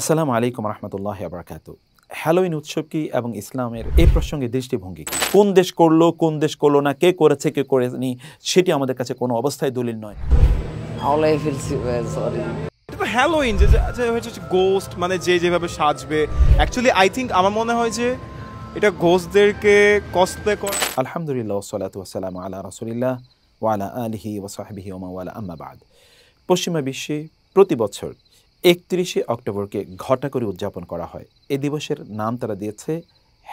আসসালামু আলাইকুম রহমতুল্লাহ আবরাকাত হ্যালোইন উৎসব কি এবং ইসলামের এই প্রসঙ্গে দৃষ্টিভঙ্গি কোন দেশ করলো কোন দেশ করলো না কে করেছে কে করেনি সেটি আমাদের কাছে কোনো অবস্থায় দলিল নয় হ্যালোইন যে গোস্ট আচ্ছা, মানে যে যেভাবে সাজবে অ্যাকচুয়ালি আই থিঙ্ক আমার মনে হয় যে এটা ঘোষদেরকে কষ্টে করে আলহামদুলিল্লাহ সালাত ওয়াসালাম আলা রসুলিল্লাহ ওয়ালা আলহি ওসাহাবিহি ওমা ওয়ালা আম্মাবাদ পশ্চিমা বিশ্বে প্রতি বছর একত্রিশে অক্টোবরকে ঘটা করে উদযাপন করা হয় এ দিবসের নাম তারা দিয়েছে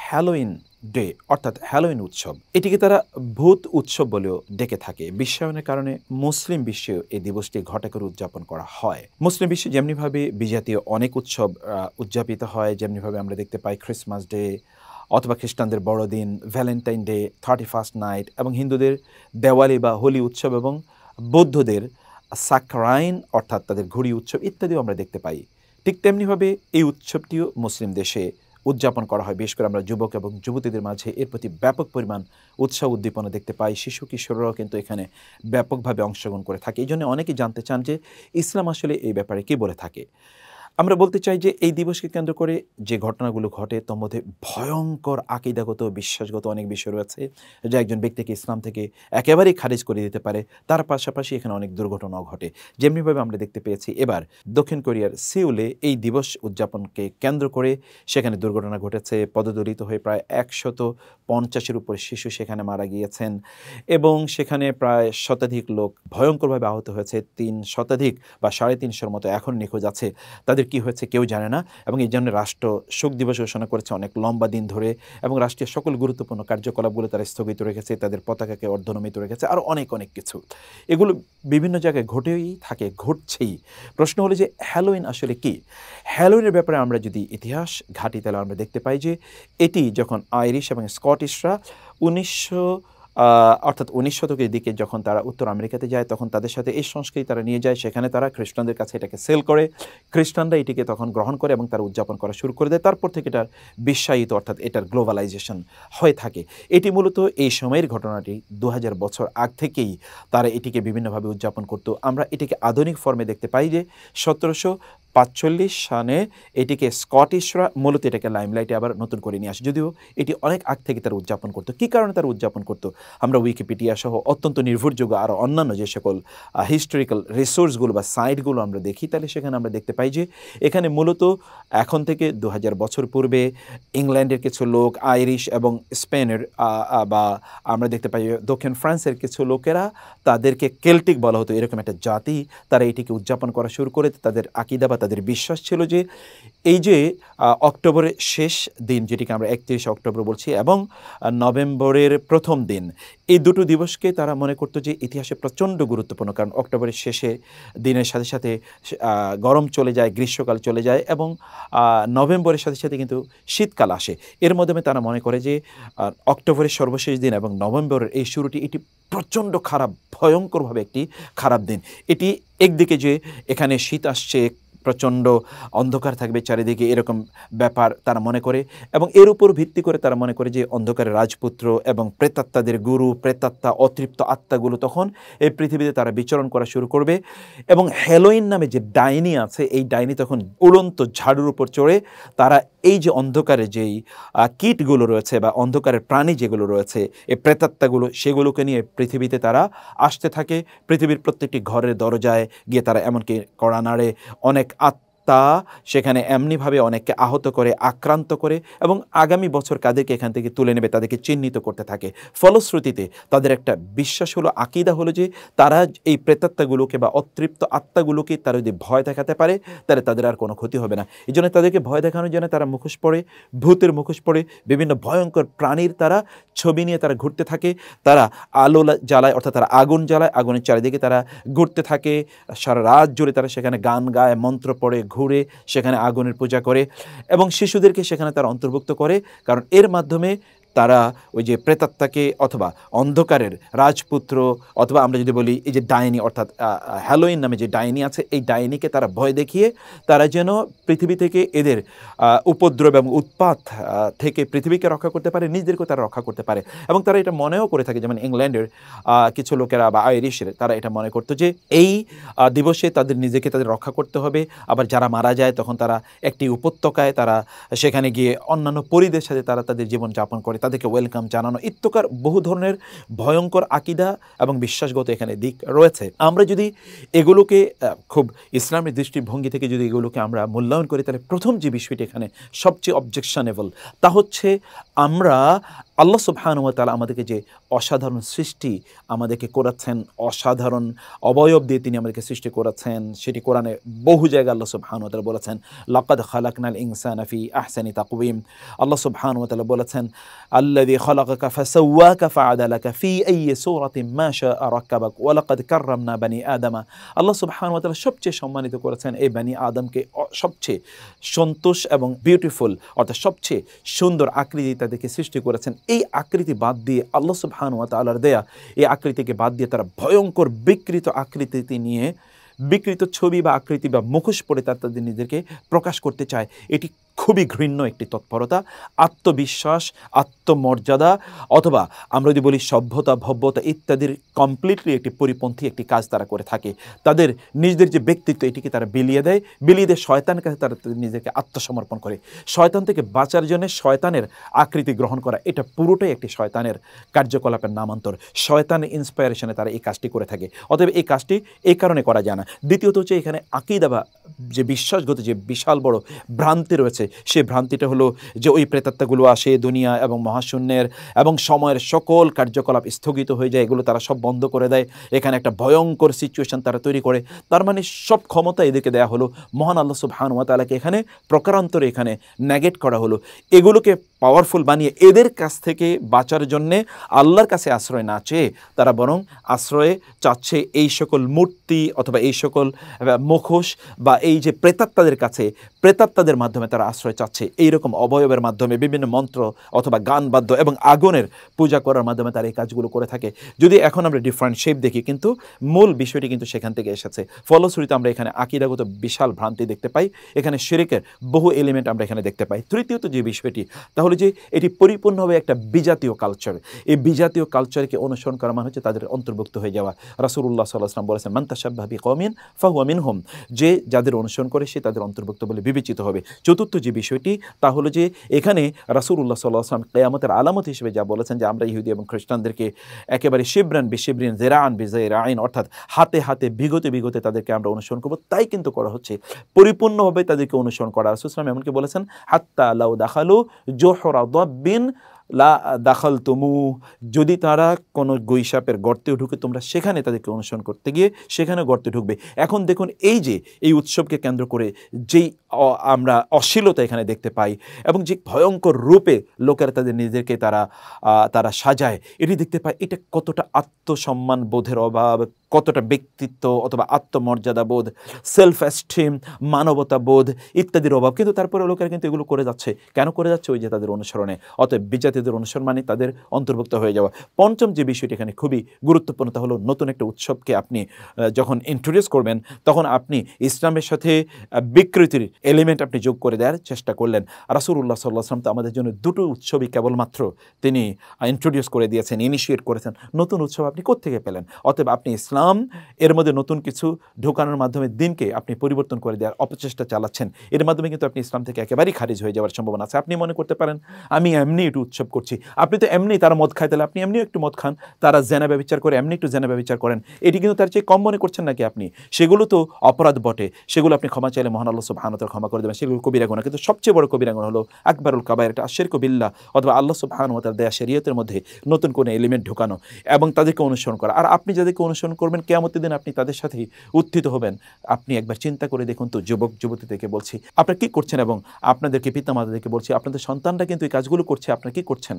হ্যালোইন ডে অর্থাৎ হ্যালোইন উৎসব এটিকে তারা ভূত উৎসব বলেও ডেকে থাকে বিশ্বায়নের কারণে মুসলিম বিশ্বেও এই দিবসটি ঘটা করে উদযাপন করা হয় মুসলিম বিশ্বে যেমনিভাবে বিজাতীয় অনেক উৎসব উদযাপিত হয় যেমনিভাবে আমরা দেখতে পাই খ্রিস্টমাস ডে অথবা খ্রিস্টানদের বড়দিন Valentine day thirty first night এবং হিন্দুদের দেওয়ালি বা হোলি উৎসব এবং বৌদ্ধদের সাকরাইন অর্থাৎ তাদের ঘুড়ি উৎসব ইত্যাদিও আমরা দেখতে পাই ঠিক তেমনিভাবে এই উৎসবটিও মুসলিম দেশে উদযাপন করা হয় বিশেষ করে আমরা যুবক এবং যুবতীদের মাঝে এর প্রতি ব্যাপক পরিমাণ উৎসাহ উদ্দীপনা দেখতে পাই শিশু কিশোররাও কিন্তু এখানে ব্যাপকভাবে অংশগ্রহণ করে থাকে এই জন্য অনেকেই জানতে চান যে ইসলাম আসলে এই ব্যাপারে কি বলে থাকে আমরা বলতে চাই যে এই দিবসকে কেন্দ্র করে যে ঘটনাগুলো ঘটে তার মধ্যে ভয়ঙ্কর আকিদাগত বিশ্বাসগত অনেক বিষয় রয়েছে যা একজন ব্যক্তিকে ইসলাম থেকে একেবারেই খারিজ করে দিতে পারে তার পাশাপাশি এখানে অনেক দুর্ঘটনাও ঘটে যেমনিভাবে আমরা দেখতে পেয়েছি এবার দক্ষিণ কোরিয়ার সিউলে এই দিবস উদযাপনকে কেন্দ্র করে সেখানে দুর্ঘটনা ঘটেছে পদদলিত হয়ে প্রায় একশত পঞ্চাশের উপরে শিশু সেখানে মারা গিয়েছেন এবং সেখানে প্রায় শতাধিক লোক ভয়ঙ্করভাবে আহত হয়েছে তিন শতাধিক বা সাড়ে তিনশোর মতো এখন নিখোঁজ আছে তাদের তাদের কি হয়েছে কেউ জানে না এবং এই জন্য রাষ্ট্র শোক দিবস ঘোষণা করেছে অনেক লম্বা দিন ধরে এবং রাষ্ট্রীয় সকল গুরুত্বপূর্ণ কার্যকলাপগুলো তারা স্থগিত রেখেছে তাদের পতাকাকে অর্ধনমিত রেখেছে আর অনেক অনেক কিছু এগুলো বিভিন্ন জায়গায় ঘটেই থাকে ঘটছেই প্রশ্ন হলো যে হ্যালোইন আসলে কি হ্যালোইনের ব্যাপারে আমরা যদি ইতিহাস ঘাটি তাহলে আমরা দেখতে পাই যে এটি যখন আইরিশ এবং স্কটিশরা উনিশশো অর্থাৎ উনিশ শতকের দিকে যখন তারা উত্তর আমেরিকাতে যায় তখন তাদের সাথে এই সংস্কৃতি তারা নিয়ে যায় সেখানে তারা খ্রিস্টানদের কাছে এটাকে সেল করে খ্রিস্টানরা এটিকে তখন গ্রহণ করে এবং তারা উদযাপন করা শুরু করে দেয় তারপর থেকে এটার বিশ্বায়িত অর্থাৎ এটার গ্লোবালাইজেশন হয়ে থাকে এটি মূলত এই সময়ের ঘটনাটি দু বছর আগ থেকেই তারা এটিকে বিভিন্নভাবে উদযাপন করত আমরা এটিকে আধুনিক ফর্মে দেখতে পাই যে সতেরোশো পাঁচচল্লিশ সালে এটিকে স্কটিশরা মূলত এটাকে লাইমলাইটে আবার নতুন করে নিয়ে আসে যদিও এটি অনেক আগ থেকে তারা উদযাপন করতো কী কারণে তারা উদযাপন করতো আমরা উইকিপিডিয়া সহ অত্যন্ত নির্ভরযোগ্য আরও অন্যান্য যে সকল হিস্টোরিক্যাল রিসোর্সগুলো বা সাইটগুলো আমরা দেখি তাহলে সেখানে আমরা দেখতে পাই যে এখানে মূলত এখন থেকে দু বছর পূর্বে ইংল্যান্ডের কিছু লোক আইরিশ এবং স্পেনের বা আমরা দেখতে পাই দক্ষিণ ফ্রান্সের কিছু লোকেরা তাদেরকে কেল্টিক বলা হতো এরকম একটা জাতি তারা এটিকে উদযাপন করা শুরু করে তাদের আকিদা তাদের বিশ্বাস ছিল যে এই যে অক্টোবরের শেষ দিন যেটিকে আমরা একত্রিশে অক্টোবর বলছি এবং নভেম্বরের প্রথম দিন এই দুটো দিবসকে তারা মনে করতো যে ইতিহাসে প্রচণ্ড গুরুত্বপূর্ণ কারণ অক্টোবরের শেষে দিনের সাথে সাথে গরম চলে যায় গ্রীষ্মকাল চলে যায় এবং নভেম্বরের সাথে সাথে কিন্তু শীতকাল আসে এর মাধ্যমে তারা মনে করে যে অক্টোবরের সর্বশেষ দিন এবং নভেম্বরের এই শুরুটি এটি প্রচণ্ড খারাপ ভয়ঙ্করভাবে একটি খারাপ দিন এটি একদিকে যে এখানে শীত আসছে প্রচণ্ড অন্ধকার থাকবে চারিদিকে এরকম ব্যাপার তারা মনে করে এবং এর উপর ভিত্তি করে তারা মনে করে যে অন্ধকারের রাজপুত্র এবং প্রেতাত্মাদের গুরু প্রেতাত্মা অতৃপ্ত আত্মাগুলো তখন এই পৃথিবীতে তারা বিচরণ করা শুরু করবে এবং হ্যালোইন নামে যে ডাইনি আছে এই ডাইনি তখন উড়ন্ত ঝাড়ুর উপর চড়ে তারা এই যে অন্ধকারে যেই কিটগুলো রয়েছে বা অন্ধকারের প্রাণী যেগুলো রয়েছে এই প্রেতাত্মাগুলো সেগুলোকে নিয়ে পৃথিবীতে তারা আসতে থাকে পৃথিবীর প্রত্যেকটি ঘরের দরজায় গিয়ে তারা এমনকি কড়া নাড়ে অনেক attık তা সেখানে এমনিভাবে অনেককে আহত করে আক্রান্ত করে এবং আগামী বছর কাদেরকে এখান থেকে তুলে নেবে তাদেরকে চিহ্নিত করতে থাকে ফলশ্রুতিতে তাদের একটা বিশ্বাস হলো আকিদা হলো যে তারা এই প্রেতাত্মাগুলোকে বা অতৃপ্ত আত্মাগুলোকে তারা যদি ভয় দেখাতে পারে তাহলে তাদের আর কোনো ক্ষতি হবে না এই জন্য তাদেরকে ভয় দেখানোর জন্য তারা মুখোশ পড়ে ভূতের মুখোশ পড়ে বিভিন্ন ভয়ঙ্কর প্রাণীর তারা ছবি নিয়ে তারা ঘুরতে থাকে তারা আলো জ্বালায় অর্থাৎ তারা আগুন জ্বালায় আগুনের চারিদিকে তারা ঘুরতে থাকে সারা রাত জুড়ে তারা সেখানে গান গায় মন্ত্র পড়ে ঘুরে সেখানে আগুনের পূজা করে এবং শিশুদেরকে সেখানে তারা অন্তর্ভুক্ত করে কারণ এর মাধ্যমে তারা ওই যে প্রেতাত্মাকে অথবা অন্ধকারের রাজপুত্র অথবা আমরা যদি বলি এই যে ডাইনি অর্থাৎ হ্যালোইন নামে যে ডাইনি আছে এই ডাইনিকে তারা ভয় দেখিয়ে তারা যেন পৃথিবী থেকে এদের উপদ্রব এবং উৎপাত থেকে পৃথিবীকে রক্ষা করতে পারে নিজেদেরকেও তারা রক্ষা করতে পারে এবং তারা এটা মনেও করে থাকে যেমন ইংল্যান্ডের কিছু লোকেরা বা আইরিশের তারা এটা মনে করতো যে এই দিবসে তাদের নিজেকে তাদের রক্ষা করতে হবে আবার যারা মারা যায় তখন তারা একটি উপত্যকায় তারা সেখানে গিয়ে অন্যান্য পরিদের সাথে তারা তাদের জীবন যাপন করে তাদেরকে ওয়েলকাম জানানো ইত্যকার বহু ধরনের ভয়ঙ্কর আকিদা এবং বিশ্বাসগত এখানে দিক রয়েছে আমরা যদি এগুলোকে খুব ইসলামের দৃষ্টিভঙ্গি থেকে যদি এগুলোকে আমরা মূল্যায়ন করি তাহলে প্রথম যে বিষয়টি এখানে সবচেয়ে অবজেকশনেবল তা হচ্ছে আমরা আল্লাহ সুবহানুয়া তালা আমাদেরকে যে অসাধারণ সৃষ্টি আমাদেরকে করাচ্ছেন অসাধারণ অবয়ব দিয়ে তিনি আমাদেরকে সৃষ্টি করাচ্ছেন সেটি কোরআনে বহু জায়গায় আল্লাহ সুবহানুয়া তালা বলেছেন লাকাদ খালাকাল ইনসান আফি আহসানি তাকুবিম আল্লাহ সুবহানুয়া তালা বলেছেন আল্লাদি খলাকা কাফা সৌয়া কাফা আদালা কাফি এই সৌরাতি মাশা আরাক্কাবাক ওয়ালাকাদ না বানি আদামা আল্লাহ সুবহানুয়া সবচেয়ে সম্মানিত করেছেন এই বানি আদমকে সবচেয়ে সন্তোষ এবং বিউটিফুল অর্থাৎ সবচেয়ে সুন্দর আকৃতিতে দেখে সৃষ্টি করেছেন এই আকৃতি বাদ দিয়ে আল্লাহ সুবহানুয়া তালার দেয়া এই আকৃতিকে বাদ দিয়ে তারা ভয়ঙ্কর বিকৃত আকৃতিতে নিয়ে বিকৃত ছবি বা আকৃতি বা মুখোশ পড়ে তারা তাদের নিজেদেরকে প্রকাশ করতে চায় এটি খুবই ঘৃণ্য একটি তৎপরতা আত্মবিশ্বাস আত্মমর্যাদা অথবা আমরা যদি বলি সভ্যতা ভব্যতা ইত্যাদির কমপ্লিটলি একটি পরিপন্থী একটি কাজ তারা করে থাকে তাদের নিজেদের যে ব্যক্তিত্ব এটিকে তারা বিলিয়ে দেয় বিলিয়ে দিয়ে শয়তান কাছে তারা নিজেকে আত্মসমর্পণ করে শয়তান থেকে বাঁচার জন্য শয়তানের আকৃতি গ্রহণ করা এটা পুরোটাই একটি শয়তানের কার্যকলাপের নামান্তর শয়তান ইন্সপায়ারেশনে তারা এই কাজটি করে থাকে অতএব এই কাজটি এই কারণে করা যায় না দ্বিতীয়ত হচ্ছে এখানে আঁকিয়ে দেওয়া যে বিশ্বাসগত যে বিশাল বড় ভ্রান্তি রয়েছে সে ভ্রান্তিটা হলো যে ওই প্রেতাত্মাগুলো আসে দুনিয়া এবং মহাশূন্যের এবং সময়ের সকল কার্যকলাপ স্থগিত হয়ে যায় এগুলো তারা সব বন্ধ করে দেয় এখানে একটা ভয়ঙ্কর সিচুয়েশন তারা তৈরি করে তার মানে সব ক্ষমতা এদেরকে দেয়া হলো মহান আল্লাহ সুবহানুয়া তালাকে এখানে প্রকারান্তরে এখানে নেগেট করা হলো এগুলোকে পাওয়ারফুল বানিয়ে এদের কাছ থেকে বাঁচার জন্যে আল্লাহর কাছে আশ্রয় না চেয়ে তারা বরং আশ্রয়ে চাচ্ছে এই সকল মূর্তি অথবা এই সকল মুখোশ বা এই যে প্রেতাত্মাদের কাছে প্রেতাত্মাদের মাধ্যমে তারা আশ্রয় চাচ্ছে এইরকম অবয়বের মাধ্যমে বিভিন্ন মন্ত্র অথবা গান বাদ্য এবং আগুনের পূজা করার মাধ্যমে তারা এই কাজগুলো করে থাকে যদি এখন আমরা ডিফারেন্ট শেপ দেখি কিন্তু মূল বিষয়টি কিন্তু সেখান থেকে এসেছে ফলশ্রুতিতে আমরা এখানে আকিরাগত বিশাল ভ্রান্তি দেখতে পাই এখানে শিরিকের বহু এলিমেন্ট আমরা এখানে দেখতে পাই তৃতীয়ত যে বিষয়টি তাহলে যে এটি পরিপূর্ণভাবে একটা বিজাতীয় কালচার এই বিজাতীয় কালচারকে অনুসরণ করা মানে হচ্ছে তাদের অন্তর্ভুক্ত হয়ে যাওয়া রাসুল্লাহ সাল্লাহ আসলাম বলেছেন মান্তাসাব্বাবি কমিন ফাহুয়া মিন হোম যে যাদের অনুসরণ করে সে তাদের অন্তর্ভুক্ত বলে বিবেচিত হবে চতুর্থ যে বিষয়টি তা হলো যে এখানে রাসুল্লাহ সাল্লাহ আসলাম কেয়ামতের আলামত হিসেবে যা বলেছেন যে আমরা ইহুদি এবং খ্রিস্টানদেরকে একেবারে শিবরান বিশিবরিন জেরান জের আইন অর্থাৎ হাতে হাতে বিগতে বিগতে তাদেরকে আমরা অনুসরণ করবো তাই কিন্তু করা হচ্ছে পরিপূর্ণভাবে তাদেরকে অনুসরণ করা রাসুলাম এমনকি বলেছেন হাত্তা আলাউ দাখালু জোহরা লা দাখাল তমু যদি তারা কোনো গৈসাপের গর্তে ঢুকে তোমরা সেখানে তাদেরকে অনুসরণ করতে গিয়ে সেখানে গর্তে ঢুকবে এখন দেখুন এই যে এই উৎসবকে কেন্দ্র করে যেই আমরা অশ্লীলতা এখানে দেখতে পাই এবং যে ভয়ঙ্কর রূপে লোকেরা তাদের নিজেদেরকে তারা তারা সাজায় এটি দেখতে পাই এটা কতটা আত্মসম্মান বোধের অভাব কতটা ব্যক্তিত্ব অথবা আত্মমর্যাদা বোধ সেলফ এস্টিম মানবতা বোধ ইত্যাদির অভাব কিন্তু তারপরে লোকেরা কিন্তু এগুলো করে যাচ্ছে কেন করে যাচ্ছে ওই যে তাদের অনুসরণে অতএব বিজাতিদের অনুসরণ মানে তাদের অন্তর্ভুক্ত হয়ে যাওয়া পঞ্চম যে বিষয়টি এখানে খুবই গুরুত্বপূর্ণ তা হলো নতুন একটা উৎসবকে আপনি যখন ইন্ট্রোডিউস করবেন তখন আপনি ইসলামের সাথে বিকৃতির এলিমেন্ট আপনি যোগ করে দেওয়ার চেষ্টা করলেন সাল্লাহ সাল্লাহাম তো আমাদের জন্য দুটো উৎসবই কেবলমাত্র তিনি ইন্ট্রোডিউস করে দিয়েছেন ইনিশিয়েট করেছেন নতুন উৎসব আপনি কোথেকে পেলেন অতএব আপনি ইসলাম এর মধ্যে নতুন কিছু ঢোকানোর মাধ্যমে দিনকে আপনি পরিবর্তন করে দেওয়ার অপচেষ্টা চালাচ্ছেন এর মাধ্যমে কিন্তু আপনি ইসলাম থেকে একেবারেই খারিজ হয়ে যাওয়ার সম্ভাবনা আছে আপনি মনে করতে পারেন আমি এমনি একটু উৎসব করছি আপনি তো এমনি তারা মদ খায় তাহলে আপনি এমনি একটু মদ খান তারা জেনা ব্যবচার করে এমনি একটু জেনা ব্যবচার করেন এটি কিন্তু তার চেয়ে কম মনে করছেন নাকি আপনি সেগুলো তো অপরাধ বটে সেগুলো আপনি ক্ষমা চাইলে মহান আল্লাহ সুবাহানত তার ক্ষমা করে দেবেন সেগুলো কবিরা গোনা কিন্তু সবচেয়ে বড় কবিরা গোনা হলো আকবরুল কাবায়ের একটা আশের কবিল্লা অথবা আল্লাহ সুবাহান ও তার দেয়া শরীয়তের মধ্যে নতুন কোনো এলিমেন্ট ঢোকানো এবং তাদেরকে অনুসরণ করা আর আপনি যাদেরকে অনুসরণ করবেন কেমতের দিন আপনি তাদের সাথে উত্থিত হবেন আপনি একবার চিন্তা করে দেখুন তো যুবক যুবতী থেকে বলছি আপনারা কী করছেন এবং আপনাদেরকে পিতামাতাদেরকে বলছি আপনাদের সন্তানরা কিন্তু এই কাজগুলো করছে আপনারা কী করছেন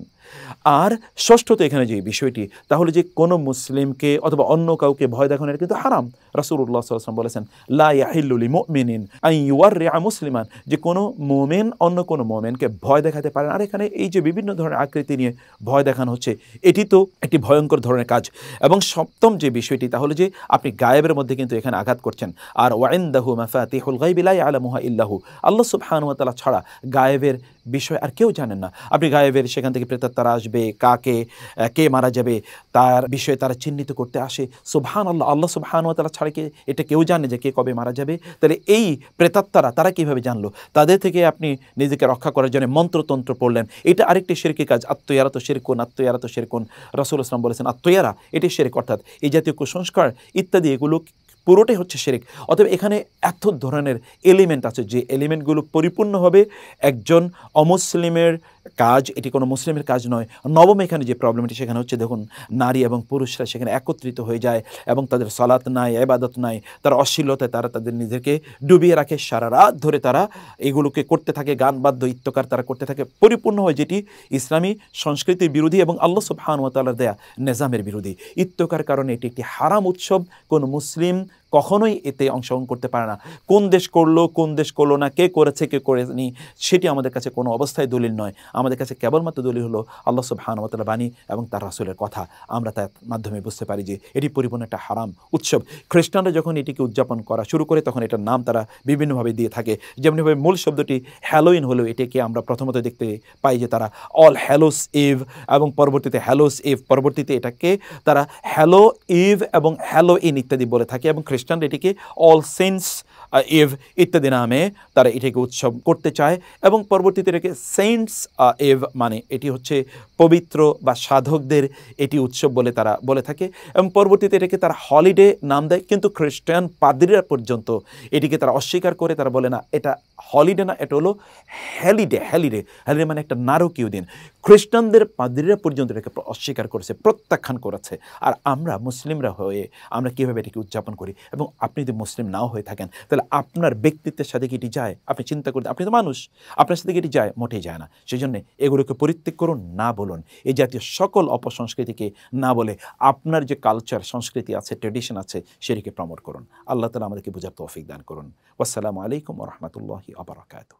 আর ষষ্ঠত এখানে যে বিষয়টি তাহলে যে কোনো মুসলিমকে অথবা অন্য কাউকে ভয় দেখানো এটা কিন্তু হারাম রাসুল্লাহ বলেছেন লা ইয়াহিল্লুলি মুমিনিন আই ইউয়ার মুসলিমান যে কোনো মোমেন অন্য কোনো মোমেনকে ভয় দেখাতে পারেন আর এখানে এই যে বিভিন্ন ধরনের আকৃতি নিয়ে ভয় দেখানো হচ্ছে এটি তো একটি ভয়ঙ্কর ধরনের কাজ এবং সপ্তম যে বিষয়টি তাহলে যে আপনি গায়েবের মধ্যে কিন্তু এখানে আঘাত করছেন আর ওয়াইন্দাহু তেহুল গাইবিলাই আলমুহা ইল্লাহু আল্লাহ সুবহানুয়া তালা ছাড়া গায়েবের বিষয় আর কেউ জানেন না আপনি গায়েবের সেখান থেকে প্রেতার তারা আসবে কাকে কে মারা যাবে তার বিষয়ে তারা চিহ্নিত করতে আসে সুবহান আল্লাহ আল্লাহ সুবহান তারা ছাড়া কে এটা কেউ জানে যে কে কবে মারা যাবে তাহলে এই প্রেতাত্মারা তারা কীভাবে জানলো তাদের থেকে আপনি নিজেকে রক্ষা করার জন্য মন্ত্রতন্ত্র পড়লেন এটা আরেকটি শেরকি কাজ আত্ময়ারা তো শেরকুন আত্ময়ারা তো শেরকুন রসুল ইসলাম বলেছেন আত্ময়ারা এটি শেরক অর্থাৎ এই জাতীয় কুসংস্কার ইত্যাদি এগুলো পুরোটাই হচ্ছে শেরেক অতএব এখানে এত ধরনের এলিমেন্ট আছে যে এলিমেন্টগুলো পরিপূর্ণভাবে একজন অমুসলিমের কাজ এটি কোনো মুসলিমের কাজ নয় নবম এখানে যে প্রবলেমটি সেখানে হচ্ছে দেখুন নারী এবং পুরুষরা সেখানে একত্রিত হয়ে যায় এবং তাদের সলাৎ নাই এবাদত নাই তার অশ্লীলতায় তারা তাদের নিজেকে ডুবিয়ে রাখে সারা রাত ধরে তারা এগুলোকে করতে থাকে গান বাদ্য ইত্যকার তারা করতে থাকে পরিপূর্ণ হয় যেটি ইসলামী সংস্কৃতির বিরোধী এবং আল্লাহ সুবহান ওয়াতালার দেয়া নেজামের বিরোধী ইত্যকার কারণে এটি একটি হারাম উৎসব কোন মুসলিম কখনোই এতে অংশগ্রহণ করতে পারে না কোন দেশ করলো কোন দেশ করলো না কে করেছে কে করেনি সেটি আমাদের কাছে কোনো অবস্থায় দলিল নয় আমাদের কাছে কেবলমাত্র দলিল হলো আল্লাহ সুবাহানতাল বাণী এবং তার রাসুলের কথা আমরা তার মাধ্যমে বুঝতে পারি যে এটি পরিপূর্ণ একটা হারাম উৎসব খ্রিস্টানরা যখন এটিকে উদযাপন করা শুরু করে তখন এটার নাম তারা বিভিন্নভাবে দিয়ে থাকে যেমনিভাবে মূল শব্দটি হ্যালোইন হলেও এটিকে আমরা প্রথমত দেখতে পাই যে তারা অল হ্যালোস ইভ এবং পরবর্তীতে হ্যালোস ইভ পরবর্তীতে এটাকে তারা হ্যালো ইভ এবং হ্যালো ইন ইত্যাদি বলে থাকে এবং খ্রিস্টান এটিকে অল সেন্টস এভ ইত্যাদি নামে তারা এটিকে উৎসব করতে চায় এবং পরবর্তীতে এটাকে সেন্টস এভ মানে এটি হচ্ছে পবিত্র বা সাধকদের এটি উৎসব বলে তারা বলে থাকে এবং পরবর্তীতে এটাকে তারা হলিডে নাম দেয় কিন্তু খ্রিস্টান পাদ্রিরা পর্যন্ত এটিকে তারা অস্বীকার করে তারা বলে না এটা হলিডে না এটা হলো হ্যালিডে হ্যালিডে হ্যালিডে মানে একটা নারকীয় দিন খ্রিস্টানদের পাদ্রীরা পর্যন্ত এটাকে অস্বীকার করেছে প্রত্যাখ্যান করেছে আর আমরা মুসলিমরা হয়ে আমরা কীভাবে এটাকে উদযাপন করি এবং আপনি যদি মুসলিম নাও হয়ে থাকেন তাহলে আপনার ব্যক্তিত্বের সাথে কি এটি যায় আপনি চিন্তা করতে আপনি তো মানুষ আপনার সাথে কি এটি যায় মোটেই যায় না সেই জন্যে এগুলোকে পরিত্যাগ করুন না বলুন এই জাতীয় সকল অপসংস্কৃতিকে না বলে আপনার যে কালচার সংস্কৃতি আছে ট্রেডিশন আছে সেটিকে প্রমোট করুন আল্লাহ তালা আমাদেরকে বোঝার তৌফিক দান করুন আসসালামু আলাইকুম রহমতুল্লাহি আবরকাত